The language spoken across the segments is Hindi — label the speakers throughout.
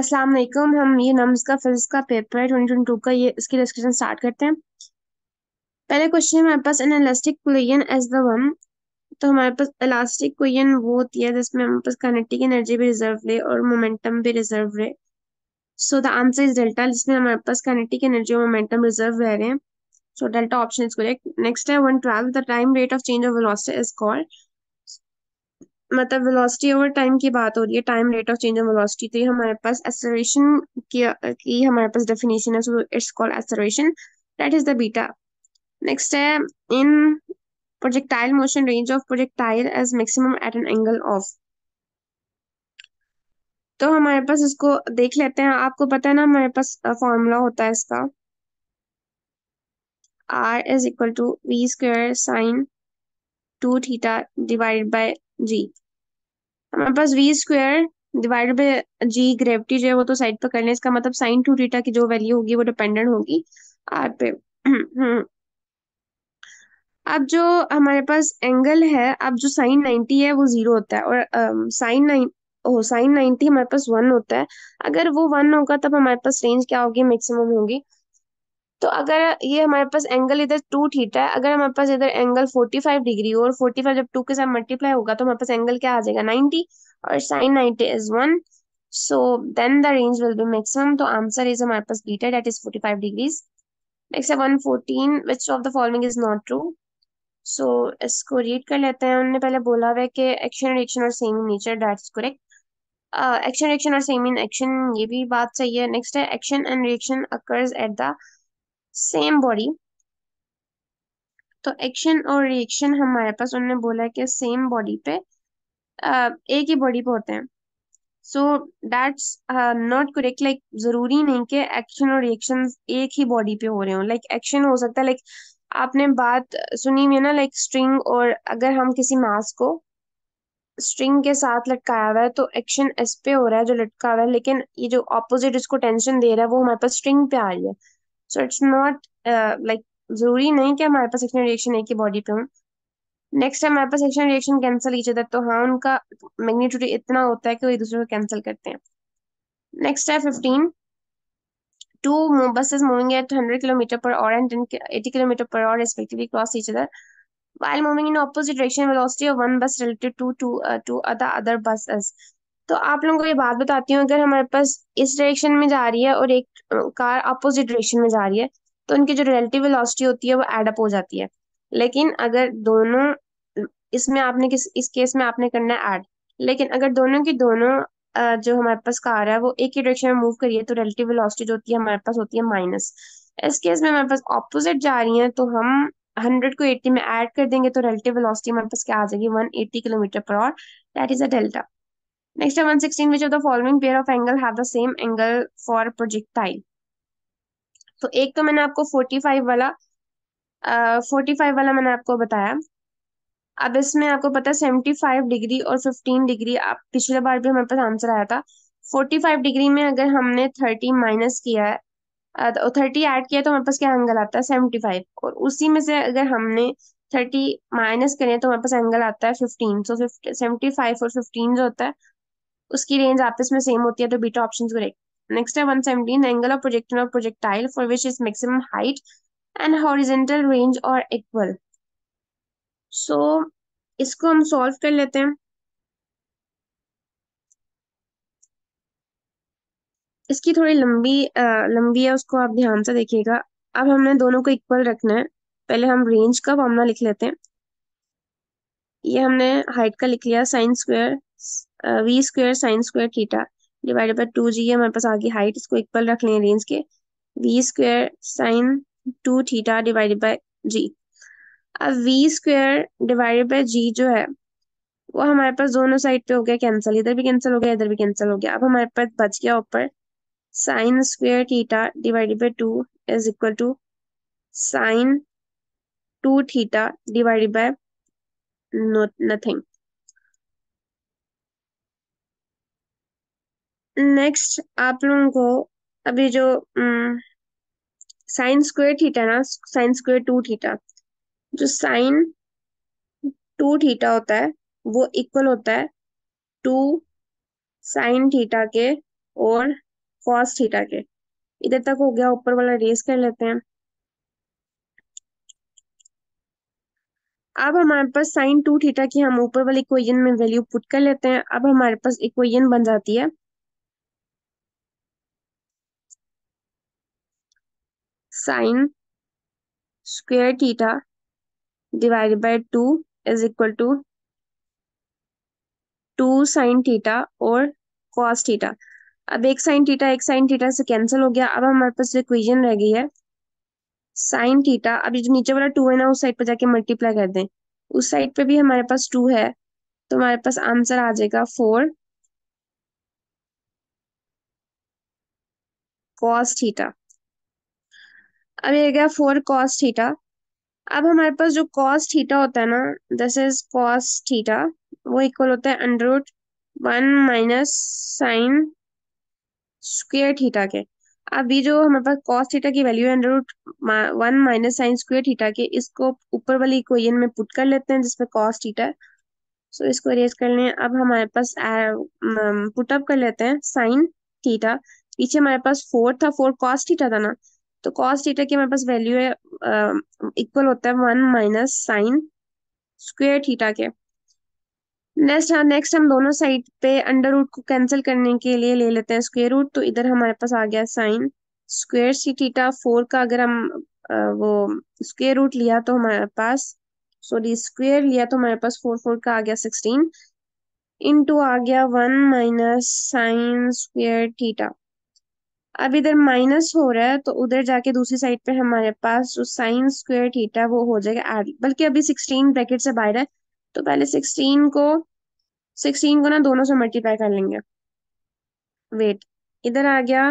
Speaker 1: अस्सलाम वालेकुम हम ये नम्स का फिजिक्स का पेपर है ट्वेंटी ट्वेंटी टू का ये इसकी डिस्कशन स्टार्ट करते हैं पहले क्वेश्चन है हमारे पास an elastic collision as the one तो हमारे पास इलास्टिक कुलियन वो होती है जिसमें हमारे पास काइनेटिक एनर्जी भी रिजर्व रहे और मोमेंटम भी रिजर्व रहे so the answer is delta जिसमें हमारे पास काइनेटिक एनर्जी और मोमेंटम रिजर्व रह रहे हैं so delta option is correct next है one twelve the time rate of change of velocity is called मतलब वेलोसिटी ओवर टाइम की बात हो रही है time rate of change of velocity तो ये हमारे पास एक्सेलरेशन की, की हमारे पास डेफिनेशन है so it's called acceleration that is the beta next है in projectile motion range of projectile as maximum at an angle of तो हमारे पास इसको देख लेते हैं आपको पता है ना हमारे पास फॉर्मूला uh, होता है इसका R is equal to V square sine two theta divide by G हमारे पास V square divide by G gravity जो है वो तो साइड पर करने इसका मतलब साइन टू टीटा की जो वैल्यू होगी वो डिपेंडेंट होगी आर पे अब जो हमारे पास एंगल है अब जो साइन नाइन्टी है वो जीरो होता है और sine um, nine O sine ninety हमारे पास वन होता है अगर वो वन होगा तब हमारे पास रेंज क्या होगी मैक्सिमम होगी तो अगर ये हमारे पास एंगल इधर टू थीटा है अगर हमारे पास इधर एंगल फोर्टी फाइव डिग्री हो और फोर्टी फाइव जब टू के साथ मल्टीप्लाई होगा तो हमारे पास एंगल क्या आ जाएगा नाइनटी और sine ninety is one so then the range will be maximum तो आंसर इज हमारे पास beta that is forty five degrees next one fourteen which of the following is not true so इसको रीड कर लेते हैं उन्होंने पहले बोला हुआ है कि एक्शन रिएक्शन और same in nature is correct action reaction और सेम इन एक्शन ये भी बात सही है नेक्स्ट है action and reaction occurs at the same body तो एक्शन और रिएक्शन हमारे पास उन्होंने बोला है कि सेम बॉडी पे एक ही बॉडी पे होते हैं so that's not correct like जरूरी नहीं कि एक्शन और रिएक्शन एक ही बॉडी पे हो रहे हो लाइक एक्शन हो सकता है लाइक like, आपने बात सुनी हुई है ना लाइक स्ट्रिंग और अगर हम किसी मास को स्ट्रिंग के साथ लटकाया हुआ है तो एक्शन इस पे हो रहा है जो लटका हुआ है लेकिन ये जो ऑपोजिट इसको टेंशन दे रहा है वो हमारे पास स्ट्रिंग पे आ रही है सो इट्स नॉट लाइक जरूरी नहीं कि हमारे पास एक्शन रिएक्शन एक ही बॉडी पे हो नेक्स्ट टाइम हमारे पास एक्शन रिएक्शन कैंसिल ही चाहता तो हाँ उनका मैग्नीट्यूड इतना होता है कि वो एक दूसरे को कैंसिल करते हैं नेक्स्ट है fifteen two buses moving at hundred kilometer पर और एंड एटी किलोमीटर पर और respectively cross each other while moving in opposite direction velocity of one bus related to to to other other buses तो आप लोगों को ये बात बताती हूँ अगर हमारे पास इस डायरेक्शन में जा रही है और एक कार अपोजिट डायरेक्शन में जा रही है तो उनकी जो रिलेटिव वेलोसिटी होती है वो एडअप हो जाती है लेकिन अगर दोनों इसमें आपने किस इस केस में आपने करना है एड लेकिन अगर दोनों की दोनों जो हमारे पास कार है वो एक ही डायरेक्शन में मूव करिए तो रिलेटिव वेलोसिटी जो होती है हमारे पास होती है माइनस इस केस में हमारे पास ऑपोजिट जा रही है तो हम हंड्रेड को एट्टी में ऐड कर देंगे तो रिलेटिव वेलोसिटी हमारे पास क्या आ जाएगी one eighty kilometer per hour that is a delta Next 116, which of the following pair of angle have the same angle for projectile? तो एक तो मैंने आपको 45 वाला आ, 45 वाला मैंने आपको बताया अब इसमें आपको पता है 75 डिग्री और 15 डिग्री आप पिछले बार भी हमारे पास आंसर आया था 45 डिग्री में अगर हमने 30 माइनस किया है थर्टी ऐड तो किया तो हमारे पास क्या एंगल आता है 75 और उसी में से अगर हमने थर्टी माइनस करें तो हमारे पास एंगल आता है फिफ्टीन सो सेवेंटी फाइव और जो होता है उसकी रेंज आपस में सेम होती है तो बीटा ऑप्शन करेक्ट नेक्स्ट है 117 angle of projection of projectile for which is maximum height and horizontal range और इक्वल सो इसको हम सॉल्व कर लेते हैं इसकी थोड़ी लंबी आ, लंबी है उसको आप ध्यान से देखिएगा अब हमने दोनों को इक्वल रखना है पहले हम रेंज का फॉर्मूला लिख लेते हैं ये हमने हाइट का लिख लिया sine square V square sine square theta divided by two G हमारे पास आगे हाइट इसको इक्वल रख लें रेंज के V square sine two theta divided by G अब V square divided by G जो है वो हमारे पास दोनों साइड पे हो गया कैंसिल इधर भी कैंसिल हो गया इधर भी कैंसिल हो गया अब हमारे पास बच गया ऊपर sine square theta divided by two is equal to sine two theta divided by nothing next आप लोगों को अभी जो साइन स्क्वेयर थीटा ना साइन स्क्वेयर टू थीटा जो साइन टू थीटा होता है वो इक्वल होता है टू साइन थीटा के और कॉस थीटा के इधर तक हो गया ऊपर वाला रेस कर लेते हैं अब हमारे पास साइन टू थीटा की हम ऊपर वाले इक्वेशन में वैल्यू पुट कर लेते हैं अब हमारे पास इक्वेशन बन जाती है sine square theta divide by two is equal to two sine theta और कॉस थीटा अब एक साइन थीटा एक साइन थीटा से कैंसिल हो गया अब हमारे पास इक्वेशन रह गई है साइन थीटा अब जो नीचे वाला टू है ना उस साइड पर जाके मल्टीप्लाई कर दें उस साइड पे भी हमारे पास टू है तो हमारे पास आंसर आ जाएगा फोर कॉस थीटा अब ये गया फोर कॉस थीटा अब हमारे पास जो कॉस थीटा होता है ना दिस इज कॉस थीटा वो इक्वल होता है under root one minus sine square theta के अब ये जो हमारे पास कॉस थीटा की वैल्यू है under root one minus sine square theta के इसको ऊपर वाली इक्वेशन में पुट कर लेते हैं जिसमें कॉस थीटा है सो इसको इरेज कर लें अब हमारे पास पुटअप uh, um, कर लेते हैं साइन थीटा पीछे हमारे पास फोर था फोर कॉस थीटा था ना तो कॉस थीटा की हमारे पास वैल्यू है इक्वल होता है one minus sine square theta के नेक्स्ट हाँ नेक्स्ट हम दोनों साइड पे अंडर रूट को कैंसिल करने के लिए ले लेते हैं स्क्वेयर रूट तो इधर हमारे पास आ गया sine square C theta four का अगर हम वो स्क्वेयर रूट लिया तो हमारे पास सॉरी स्क्वेयर लिया तो हमारे पास फोर फोर का आ गया सिक्सटीन इंटू आ गया one minus sine square theta अब इधर माइनस हो रहा है तो उधर जाके दूसरी साइड पे हमारे पास जो साइन स्क्वेयर थीटा वो हो जाएगा एड बल्कि अभी सिक्सटीन ब्रैकेट से बाहर है तो पहले सिक्सटीन को सिक्सटीन को ना दोनों से मल्टीप्लाई कर लेंगे वेट इधर आ गया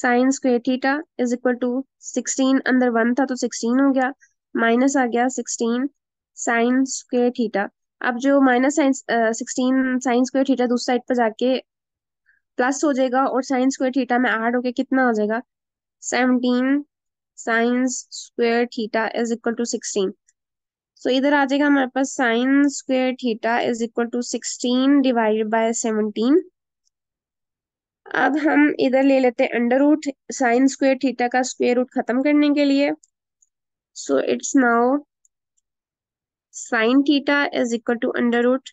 Speaker 1: sine square theta is equal to sixteen अंदर वन था तो सिक्सटीन हो गया माइनस आ गया सिक्सटीन साइन स्क्वेयर थीटा अब जो minus sine sixteen sine square theta दूसरी साइड पर जाके प्लस हो जाएगा और साइंस स्क्वायर थीटा में ऐड होके कितना आ जाएगा seventeen sines square theta is equal to sixteen so इधर आ जाएगा हमारे पास sines square theta is equal to sixteen divided by seventeen अब हम इधर ले लेते हैं under root sine square theta का स्क्वायर रूट खत्म करने के लिए so it's now sine theta is equal to under root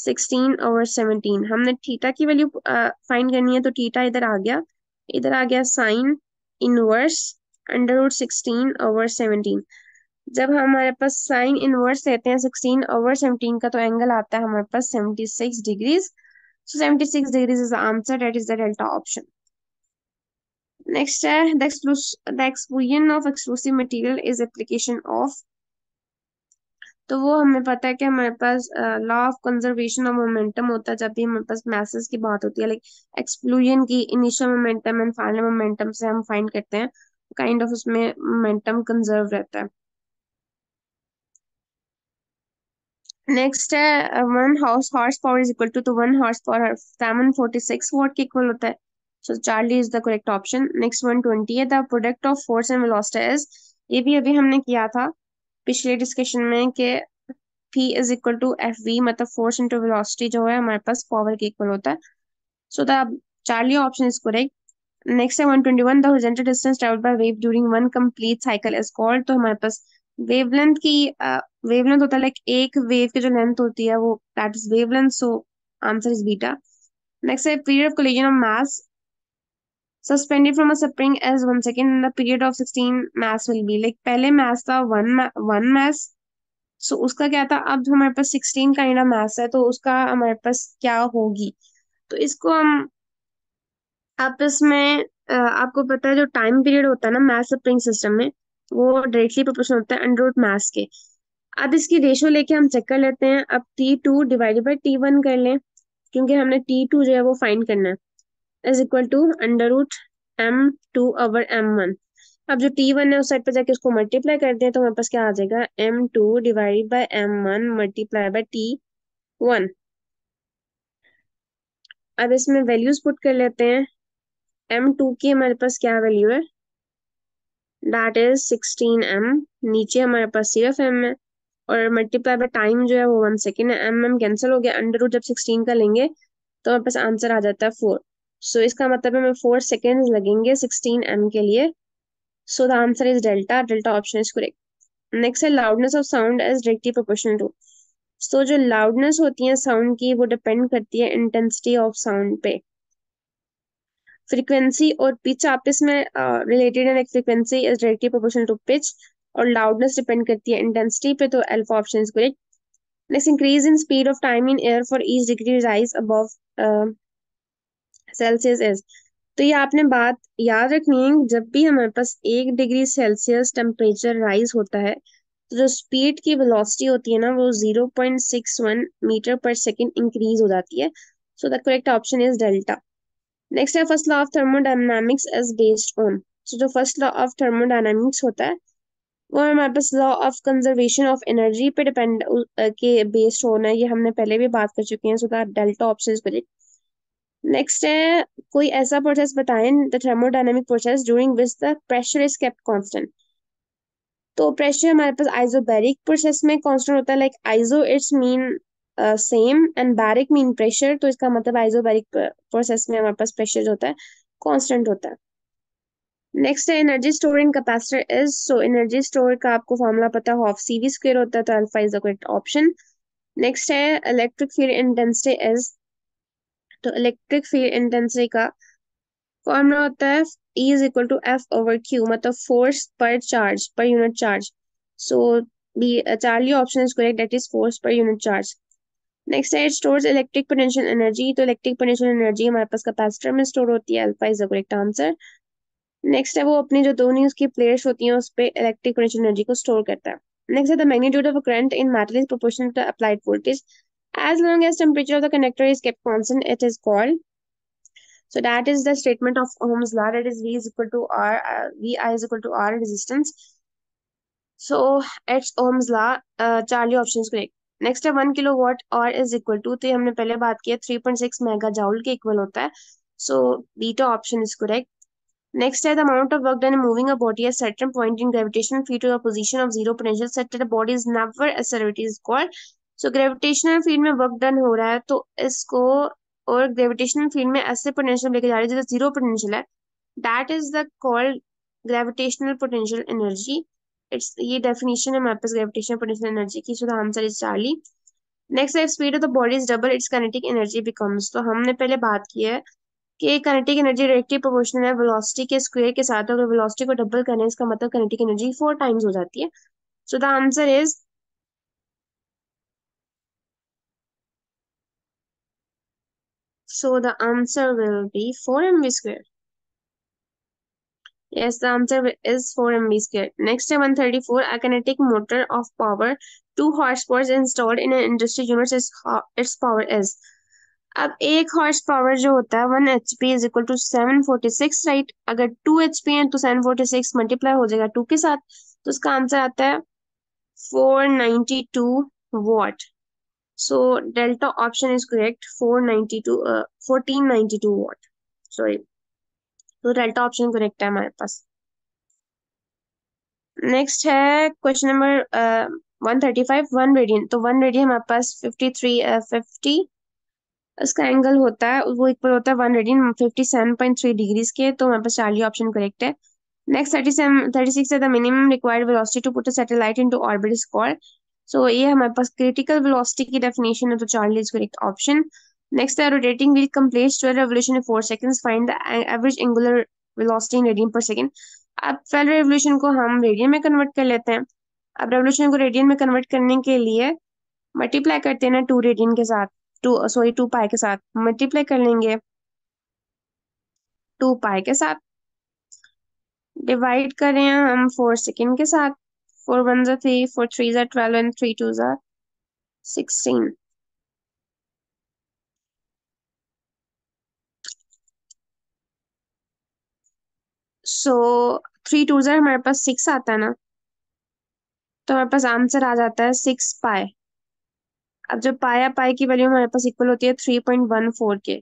Speaker 1: sixteen over seventeen हमने थीटा की वैल्यू फाइंड uh, करनी है तो थीटा इधर आ गया इधर आ गया sine inverse under root sixteen over seventeen जब हमारे पास साइन इनवर्स लेते हैं सिक्सटीन ओवर सेवनटीन का तो एंगल आता है हमारे पास seventy six degrees so seventy six degrees is answer that is the delta option next है the explosion of explosive material is application of तो वो हमें पता है कि हमारे पास law of conservation of momentum होता है जब भी हमारे पास मैसेज की बात होती है लाइक एक्सप्लूजन की initial momentum and final momentum से हम फाइंड करते हैं काइंड तो kind ऑफ of उसमें मोमेंटम कंजर्व रहता है नेक्स्ट है one house horse power is equal to तो one horse power seven forty six watt के इक्वल होता है so charlie is the correct option next one twenty है the product of force and velocity is ये भी अभी हमने किया था पिछले डिस्कशन में कि P is equal to F V मतलब फोर्स इंटू वेलोसिटी जो है हमारे पास पावर के इक्वल होता है so the charlie option is correct next है 121 the horizontal distance travelled by wave during one complete cycle is called तो हमारे पास वेवलेंथ की वेवलेंथ होता है लाइक एक वेव की जो लेंथ होती है वो that is wavelength so answer is beta next है period of collision of mass suspended from a spring as one second the period of sixteen mass will be like पहले मैस था one one mass so so, उसका क्या था अब जो हमारे पास सिक्सटीन काइंड ऑफ मास है तो उसका हमारे पास क्या होगी तो इसको हम आप इसमें आपको पता है जो टाइम पीरियड होता है ना मैथ सप्रिंग सिस्टम में वो डायरेक्टली प्रोपोर्शनल होता है अंडरूट मास के अब इसकी रेशो लेके हम चेक कर लेते हैं अब T two divided by T one कर लें क्योंकि हमने टी टू जो है वो फाइंड करना है is equal to under root M two over M one अब जो टी वन है उस साइड पर जाके उसको मल्टीप्लाई कर दें तो हमारे पास क्या आ जाएगा M two divide by M one multiply by T one अब इसमें वैल्यूज पुट कर लेते हैं एम टू की हमारे पास क्या वैल्यू है डैट इज सिक्सटीन एम नीचे हमारे पास सिर्फ एम है और मल्टीप्लाई बाय टाइम जो है वो वन सेकेंड है एम एम कैंसिल हो गया अंडर रूट जब सिक्सटीन का लेंगे तो हमारे पास आंसर आ जाता है फोर सो so, इसका मतलब है हमें फोर सेकेंड लगेंगे सिक्सटीन एम के लिए So the answer is delta. Delta option is correct. Next है loudness of sound as directly proportional to so जो लाउडनेस होती है साउंड की वो डिपेंड करती है इंटेंसिटी ऑफ साउंड पे फ्रीक्वेंसी और पिच आपस में रिलेटेड है like frequency is directly proportional to pitch और लाउडनेस डिपेंड करती है इंटेंसिटी पे तो alpha option is correct next increase in speed of time in air for each degree rise above Celsius is तो ये आपने बात याद रखनी है जब भी हमारे पास एक डिग्री सेल्सियस टेम्परेचर राइज होता है तो जो स्पीड की वेलोसिटी होती है ना वो zero point six one meter per second increase हो जाती है so the correct option is delta next है first law of thermodynamics is based on so जो फर्स्ट लॉ ऑफ थर्मोडाइनमिक्स होता है वो हमारे पास law of conservation of energy पे डिपेंड के बेस्ड होना है ये हमने पहले भी बात कर चुके हैं so the delta option is correct next है कोई ऐसा प्रोसेस बताएं the thermodynamic process during which the pressure is kept constant तो प्रेशर हमारे पास आइजोबैरिक प्रोसेस में कांस्टेंट होता है like iso it's mean same and baric mean pressure तो इसका मतलब आइजोबैरिक प्रोसेस में हमारे पास प्रेशर होता है कॉन्स्टेंट होता है नेक्स्ट है energy store in capacitor is so energy store का आपको फॉर्मूला पता हो ऑफ सी वी स्क्र होता है तो alpha is the correct option next है इलेक्ट्रिक फील्ड इंटेंसिटी इज तो इलेक्ट्रिक फील्ड इंटेंसिटी का फॉर्मूला होता है E is equal to F over Q मतलब force per charge per unit charge so B Charlie option is correct that is force per unit charge next है it store electric potential energy तो इलेक्ट्रिक पोटेंशियल एनर्जी हमारे पास कैपेसिटर में स्टोर होती है alpha is the correct answer next है वो अपनी जो दोनों उसकी प्लेयर्स होती हैं उस पर इलेक्ट्रिक पोटेंशियल एनर्जी को स्टोर करता है नेक्स्ट है the magnitude of current in metal is proportional to applied voltage as long as temperature of the connector is kept constant, it is called. So that is the statement of Ohm's law. That is V is equal to R, uh, VI is equal to R resistance. So it's Ohm's law. Uh, Charlie option is correct. Next, one kilowatt R is equal to. Equal to तो हमने पहले बात किया three point six mega joule के इक्वल होता है so beta option is correct next है the amount certain point in gravitational field to a position of zero potential such that the body is never accelerated is called so gravitational field में वर्क डन हो रहा है तो इसको और ग्रेविटेशनल फील्ड में ऐसे पोटेंशियल लेके जा रहे हैं जो जीरो पोटेंशियल है that is the called gravitational potential energy it's ये डेफिनेशन है हमारे पास ग्रेविटेशनल पोटेंशियल एनर्जी की so the answer is Charlie next है speed of the body is double it's kinetic energy becomes तो हमने पहले बात की है कि कनेटिक एनर्जी डायरेक्टली प्रोपोर्शनल है वेलोसिटी के स्क्वायर के साथ अगर वेलोसिटी को डबल करें इसका मतलब कनेटिक एनर्जी फोर टाइम्स हो जाती है so the answer is So the answer will be 4 mb square. Yes, the answer is 4 mb square. Next, 134, a kinetic motor of power, 2 horsepower installed in an industry unit, is, its power is. अब एक हॉर्स पावर जो होता है one H P is equal to seven forty six right अगर टू एच पी है तो सेवन फोर्टी सिक्स मल्टीप्लाई हो जाएगा टू के साथ तो उसका आंसर आता है four ninety two watt So delta option is correct, 492, uh, 1492 watt. Sorry. तो डेल्टा ऑप्शन करेक्ट है हमारे पास नेक्स्ट है question number one thirty five one radian तो वन रेडियन हमारे पास फिफ्टी थ्री फिफ्टी उसका एंगल होता है वो इक्वल होता है one radian fifty seven point three degrees के तो हमारे पास चार्ली ऑप्शन करेक्ट है next thirty seven thirty six the minimum required velocity to put a satellite into orbit is called so so, ये हमारे पास क्रिटिकल वेलोसिटी की डेफिनेशन है तो Charlie is correct option next है rotating wheel completes 12 revolution in 4 seconds find the average angular velocity in radian per second अब पहले रेवोल्यूशन को हम रेडियन में कन्वर्ट कर लेते हैं अब रेवोल्यूशन को रेडियन में कन्वर्ट करने के लिए मल्टीप्लाई करते हैं ना 2 रेडियन के साथ 2 सॉरी 2 पाई के साथ मल्टीप्लाई कर लेंगे 2 पाई के साथ डिवाइड करें हम 4 सेकंड के साथ Four ones are three, four threes are twelve, and three twos are sixteen. So three two है हमारे पास सिक्स आता है ना तो हमारे पास आंसर आ जाता है सिक्स पाए अब जो पाया पाए की वैल्यू हमारे पास इक्वल होती है थ्री पॉइंट वन फोर के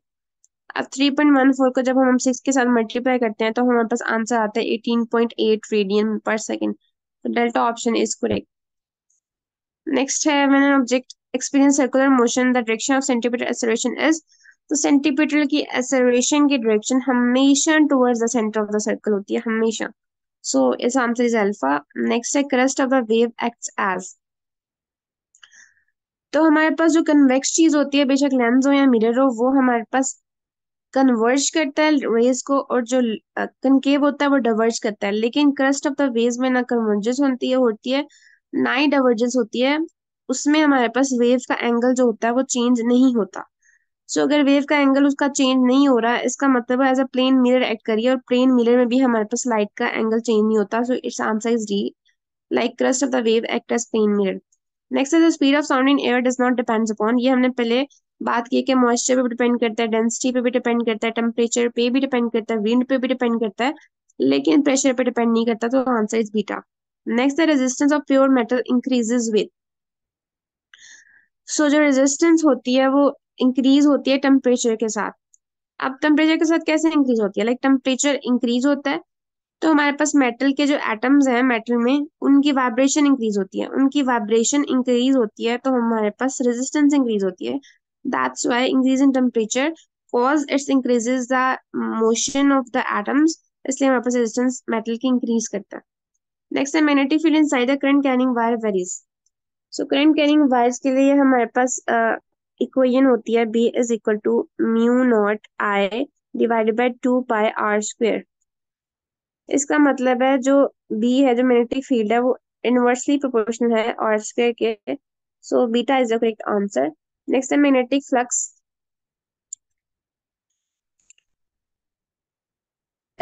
Speaker 1: अब थ्री पॉइंट वन फोर को जब हम सिक्स के साथ मल्टीप्लाई करते हैं तो हमारे पास आंसर आता है eighteen point eight radian per second तो delta option is correct next है मैंने object experience circular motion the direction of centripetal acceleration is तो सेंटीपीटर की एक्सेलरेशन की डायरेक्शन हमेशा towards the centre of the circle होती है हमेशा सो इस आंसर इज अल्फा नेक्स्ट है crust of the wave acts as तो हमारे पास जो कन्वेक्स चीज होती है बेशक लेंस हो या मिरर हो वो हमारे पास कन्वर्ज करता है रेज को और जो कनकेव होता है वो डवर्ज करता है लेकिन क्रस्ट ऑफ द वेव में ना कन्वर्जेंस होती है होती है ना ही डवर्जेंस होती है उसमें हमारे पास वेव का एंगल जो होता है वो चेंज नहीं होता सो so, अगर वेव का एंगल उसका चेंज नहीं हो रहा है इसका मतलब है as a plane mirror act करिए और प्लेन मिरर में भी हमारे पास लाइट का एंगल चेंज नहीं होता so it's answer is D like crust of the wave act as plane mirror next is speed of sound in air does not depends upon ये हमने पहले बात की कि मॉइस्चर पे भी डिपेंड करता है डेंसिटी पे भी डिपेंड करता है टेम्परेचर पे भी डिपेंड करता है विंड पे भी डिपेंड करता है लेकिन प्रेशर पे डिपेंड नहीं करता तो answer is beta next the resistance of pure metal increases with so जो रेजिस्टेंस होती है वो इंक्रीज होती है टेम्परेचर के साथ अब टेम्परेचर के साथ कैसे इंक्रीज होती है लाइक टेम्परेचर इंक्रीज होता है तो हमारे पास मेटल के जो एटम्स हैं मेटल में उनकी वाइब्रेशन इंक्रीज होती है उनकी वाइब्रेशन इंक्रीज होती है तो हमारे पास रेजिस्टेंस इंक्रीज होती है that's why increase in temperature cause it's increases the motion of the atoms इसलिए हमारे पास रेजिस्टेंस मेटल की इंक्रीज करता है नेक्स्ट है magnetic field inside the current carrying wire varies so current carrying wires के लिए हमारे पास इक्वेशन होती है B is equal to mu naught I divided by two pi R square इसका मतलब है जो बी है जो मैग्नेटिक फील्ड है वो इनवर्सली प्रोपोर्शनल है आर स्क्वायर के so beta is the correct answer next है magnetic flux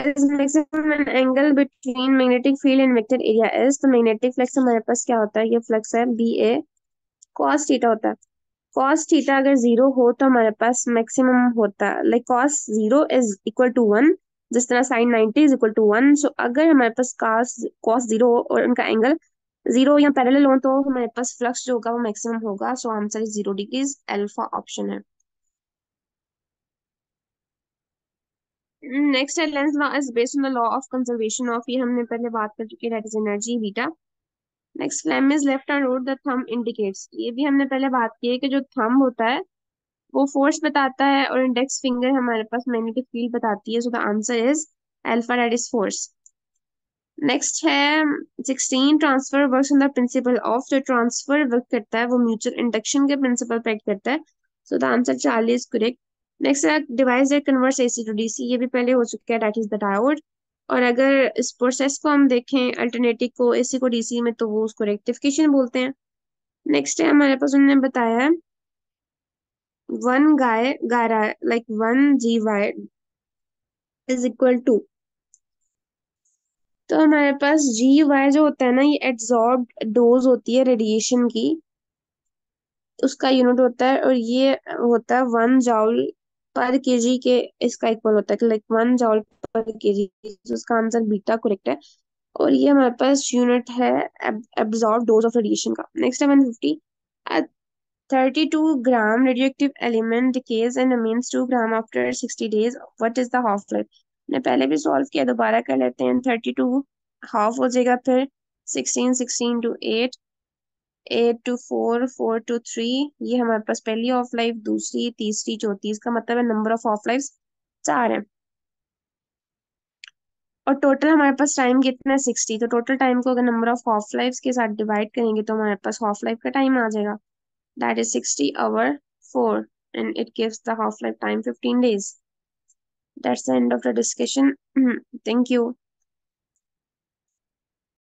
Speaker 1: is maximum an angle between magnetic field and vector area is तो मैग्नेटिक फ्लक्स हमारे पास क्या होता है ये फ्लक्स है बी ए कॉस थीटा होता है कॉस थीटा अगर जीरो हो तो हमारे पास मैक्सिमम होता है like cos zero is equal to one जिस तरह sine ninety is equal to one so अगर हमारे पास कास कॉस जीरो और उनका एंगल जीरो या पैरेलल हो तो हमारे पास फ्लक्स जो होगा वो मैक्सिमम होगा so answer is zero degrees alpha option है नेक्स्ट है Lenz law is based on the law of conservation of ये हमने पहले बात कर चुके that is energy beta next flame is left out the thumb indicates ये भी हमने पहले बात की है कि जो थंब होता है वो फोर्स बताता है और इंडेक्स फिंगर हमारे पास मैग्नेटिक फील्ड बताती है so the answer is alpha that is force next है sixteen transfer work on the principle of जो ट्रांसफर वर्क करता है वो म्यूचुअल इंडक्शन के प्रिंसिपल पे करता है so the answer Charlie is correct next है device that converts AC to DC ये भी पहले हो चुका है दैट इज द डायोड और अगर इस प्रोसेस को हम देखें अल्टरनेटिव को एसी को डीसी में तो वो उसको रेक्टिफिकेशन बोलते हैं नेक्स्ट है हमारे पास उन्होंने बताया है वन गाय गा रहा है like one G gy is equal to तो हमारे पास जी वाई जो होता है ना ये एड्सॉर्ब डोज होती है रेडिएशन की उसका यूनिट होता है और ये होता है वन जाउल पर के जी के इसका इक्वल होता है लाइक वन जाउल पर के जी उसका आंसर बीटा करेक्ट है और ये हमारे पास यूनिट है एब्जॉर्ब डोज ऑफ रेडिएशन का नेक्स्ट है one fifty 32 gram radioactive element decays and remains 2 gram after 60 days what is the half life ने पहले भी सॉल्व किया दोबारा कर लेते हैं थर्टी टू हाफ हो जाएगा फिर sixteen sixteen to eight eight to four four to three ये हमारे पास पहली ऑफ लाइफ दूसरी तीसरी चौथी इसका मतलब है नंबर ऑफ ऑफ लाइफ चार है और टोटल हमारे पास टाइम कितना है सिक्सटी तो टोटल टाइम को अगर नंबर ऑफ ऑफ लाइफ के साथ डिवाइड करेंगे तो हमारे पास ऑफ लाइफ का टाइम आ जाएगा that is 60 over 4 and it gives the half-life time 15 days. That's the end of the discussion. Thank you.